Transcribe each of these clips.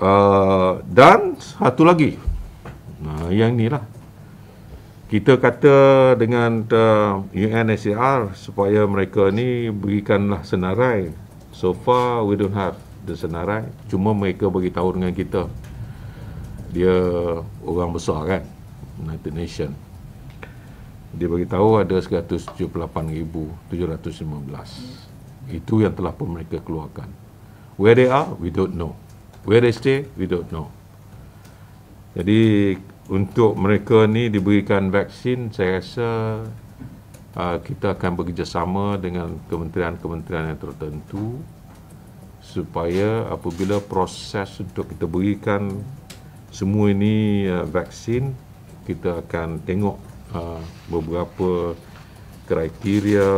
uh, dan satu lagi uh, yang inilah kita kata dengan uh, ah, UNHCR supaya mereka ni berikanlah senarai so far we don't have the senarai cuma mereka bagi tahu dengan kita dia orang besar kan United Nation dia bagi tahu ada 178,715 itu yang telah pun mereka keluarkan where they are we don't know Where they stay, we don't know. Jadi untuk mereka ni diberikan vaksin, saya rasa uh, kita akan bekerjasama dengan kementerian-kementerian yang tertentu supaya apabila proses untuk kita berikan semua ini uh, vaksin, kita akan tengok uh, beberapa kriteria,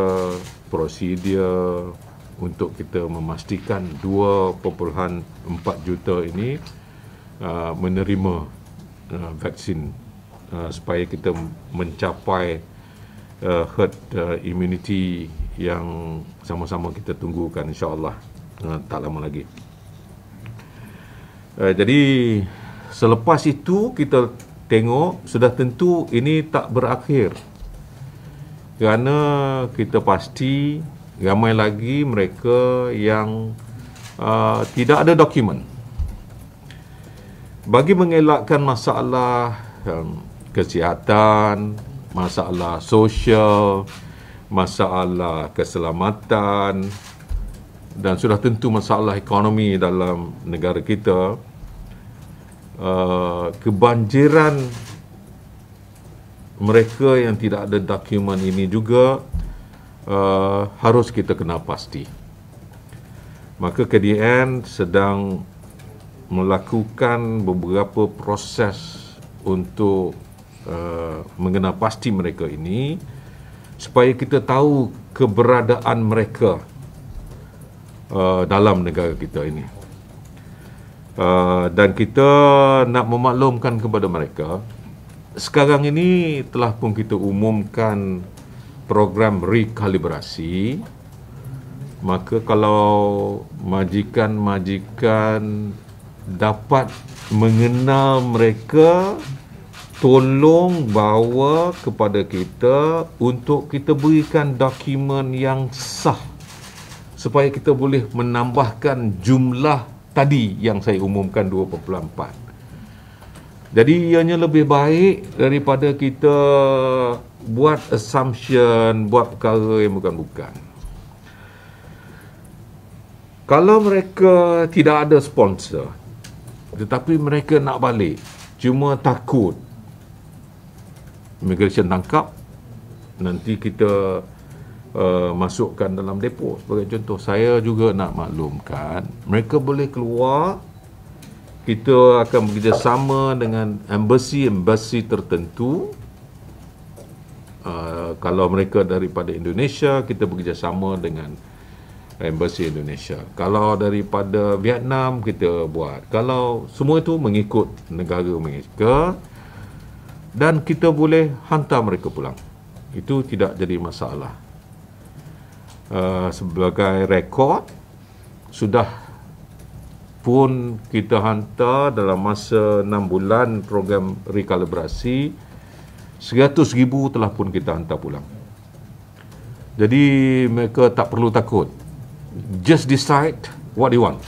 prosedur, untuk kita memastikan 2.4 juta ini uh, menerima uh, vaksin uh, supaya kita mencapai uh, herd uh, immunity yang sama-sama kita tunggukan insyaallah uh, tak lama lagi. Uh, jadi selepas itu kita tengok sudah tentu ini tak berakhir. Kerana kita pasti ramai lagi mereka yang uh, tidak ada dokumen. Bagi mengelakkan masalah um, kesihatan, masalah sosial, masalah keselamatan dan sudah tentu masalah ekonomi dalam negara kita, uh, kebanjiran mereka yang tidak ada dokumen ini juga Eh, harus kita kenal pasti. Maka KDN sedang melakukan beberapa proses untuk uh, mengenal pasti mereka ini supaya kita tahu keberadaan mereka uh, dalam negara kita ini. Uh, dan kita nak memaklumkan kepada mereka sekarang ini telah pun kita umumkan program rekalibrasi maka kalau majikan-majikan dapat mengenal mereka tolong bawa kepada kita untuk kita berikan dokumen yang sah supaya kita boleh menambahkan jumlah tadi yang saya umumkan 2.4 jadi ianya lebih baik daripada kita buat assumption, buat perkara yang bukan-bukan. Kalau mereka tidak ada sponsor, tetapi mereka nak balik, cuma takut immigration tangkap, nanti kita uh, masukkan dalam depot. Sebagai contoh, saya juga nak maklumkan, mereka boleh keluar, kita akan bekerjasama dengan embassy-embassy tertentu, Uh, kalau mereka daripada Indonesia, kita bekerjasama dengan embassy Indonesia. Kalau daripada Vietnam, kita buat. Kalau semua itu mengikut negara mereka dan kita boleh hantar mereka pulang. Itu tidak jadi masalah. Uh, sebagai rekod, sudah pun kita hantar dalam masa 6 bulan program rekalibrasi seratus ribu telah pun kita hantar pulang jadi mereka tak perlu takut just decide what they want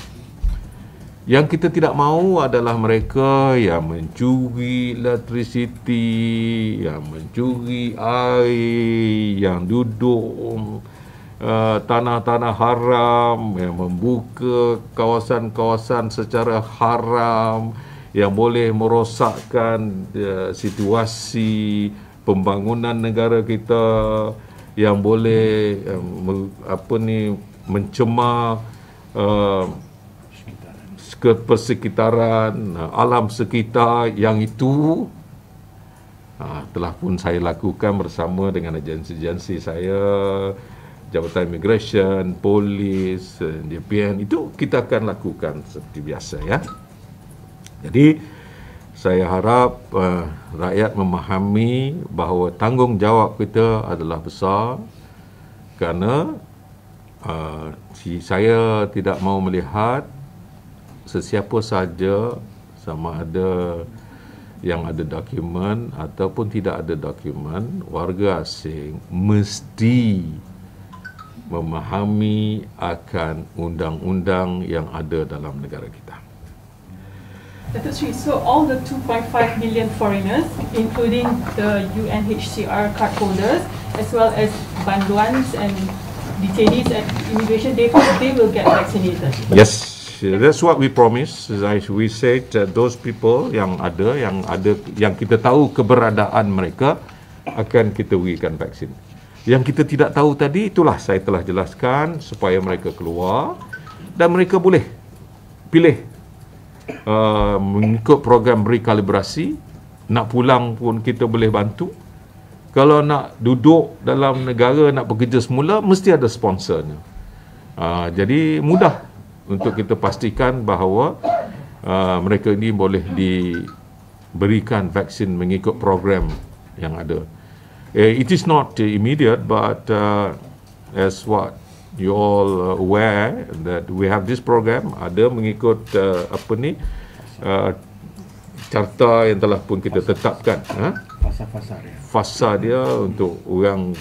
yang kita tidak mahu adalah mereka yang mencuri electricity, yang mencuri air, yang duduk um, uh, tanah-tanah haram, yang membuka kawasan-kawasan secara haram, yang boleh merosakkan uh, situasi pembangunan negara kita yang boleh um, apa ni mencemar uh, persekitaran uh, alam sekitar yang itu uh, telah pun saya lakukan bersama dengan agensi-agensi saya Jabatan Immigration, Polis, DPN itu kita akan lakukan seperti biasa ya. Jadi saya harap uh, rakyat memahami bahawa tanggungjawab kita adalah besar kerana uh, saya tidak mahu melihat sesiapa saja sama ada yang ada dokumen ataupun tidak ada dokumen warga asing mesti memahami akan undang-undang yang ada dalam negara kita. Datuk so all the 2.5 million foreigners, including the UNHCR card holders, as well as banduans and detainees at immigration, they, they will get vaccinated? Yes. That's what we promise. As we said uh, those people yang ada, yang ada, yang kita tahu keberadaan mereka akan kita berikan vaksin. Yang kita tidak tahu tadi itulah saya telah jelaskan supaya mereka keluar dan mereka boleh pilih uh, mengikut program rekalibrasi nak pulang pun kita boleh bantu kalau nak duduk dalam negara nak bekerja semula mesti ada sponsornya uh, jadi mudah untuk kita pastikan bahawa uh, mereka ini boleh diberikan vaksin mengikut program yang ada uh, it is not immediate but uh, as what you all uh, aware that we have this program ada mengikut uh, apa ni uh, carta yang telah pun kita tetapkan ha? fasa-fasa huh? dia fasa dia untuk orang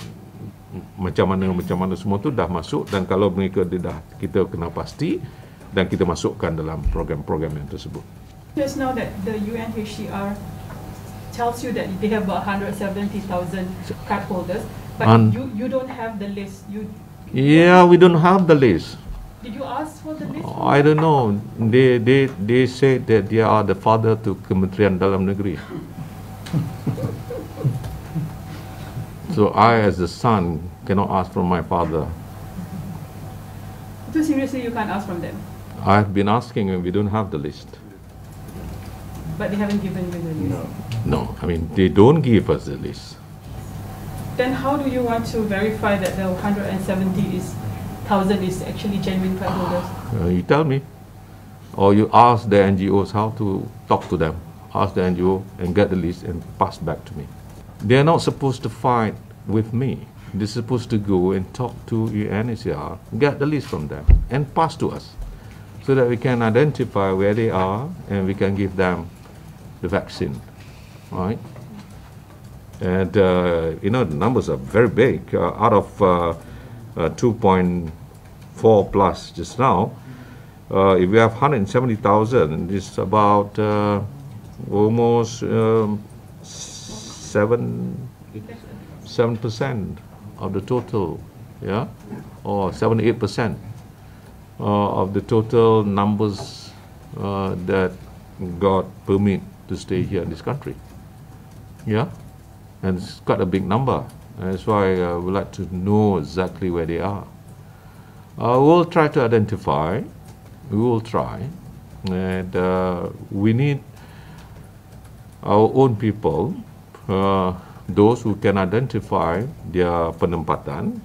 macam mana macam mana semua tu dah masuk dan kalau mereka dia dah kita kena pasti dan kita masukkan dalam program-program yang tersebut. Just now that the UNHCR tells you that they have about 170,000 cardholders, but you you don't have the list. You Yeah, we don't have the list. Did you ask for the list? I don't know. They they they say that they are the father to Kementerian Dalam Negeri. so I, as the son, cannot ask from my father. So seriously, you can't ask from them. I've been asking, and we don't have the list. But they haven't given you the list. No, no. I mean, they don't give us the list then how do you want to verify that the 170 is thousand is actually genuine card ah. holders? Uh, you tell me, or you ask the NGOs how to talk to them. Ask the NGO and get the list and pass back to me. They are not supposed to fight with me. They're supposed to go and talk to UNHCR, get the list from them, and pass to us, so that we can identify where they are and we can give them the vaccine, right? and uh, you know the numbers are very big. Uh, out of uh, uh 2.4 plus just now, uh, if we have 170,000, it's about uh, almost um, seven seven percent of the total, yeah, or seventy eight percent of the total numbers that got permit to stay here in this country. Yeah. And it's quite a big number. that's why I would like to know exactly where they are. Uh, we'll try to identify. We will try. And uh, we need our own people, uh, those who can identify their penempatan,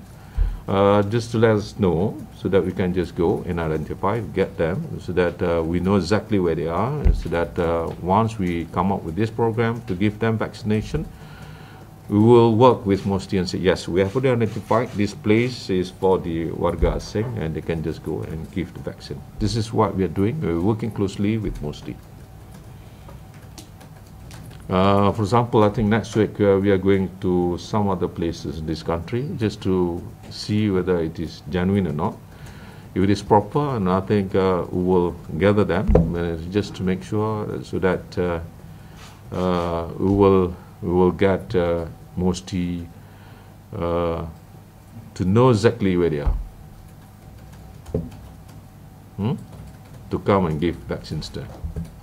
uh, just to let us know so that we can just go and identify, get them, so that uh, we know exactly where they are, so that uh, once we come up with this program to give them vaccination, we will work with and say Yes, we have already identified this place is for the Warga Asing and they can just go and give the vaccine. This is what we are doing. We're working closely with Musti. Uh, for example, I think next week uh, we are going to some other places in this country just to see whether it is genuine or not. If it is proper, and I think uh, we will gather them uh, just to make sure so that uh, uh, we will we will get uh, mostly uh, to know exactly where they are. Hmm? To come and give vaccines there.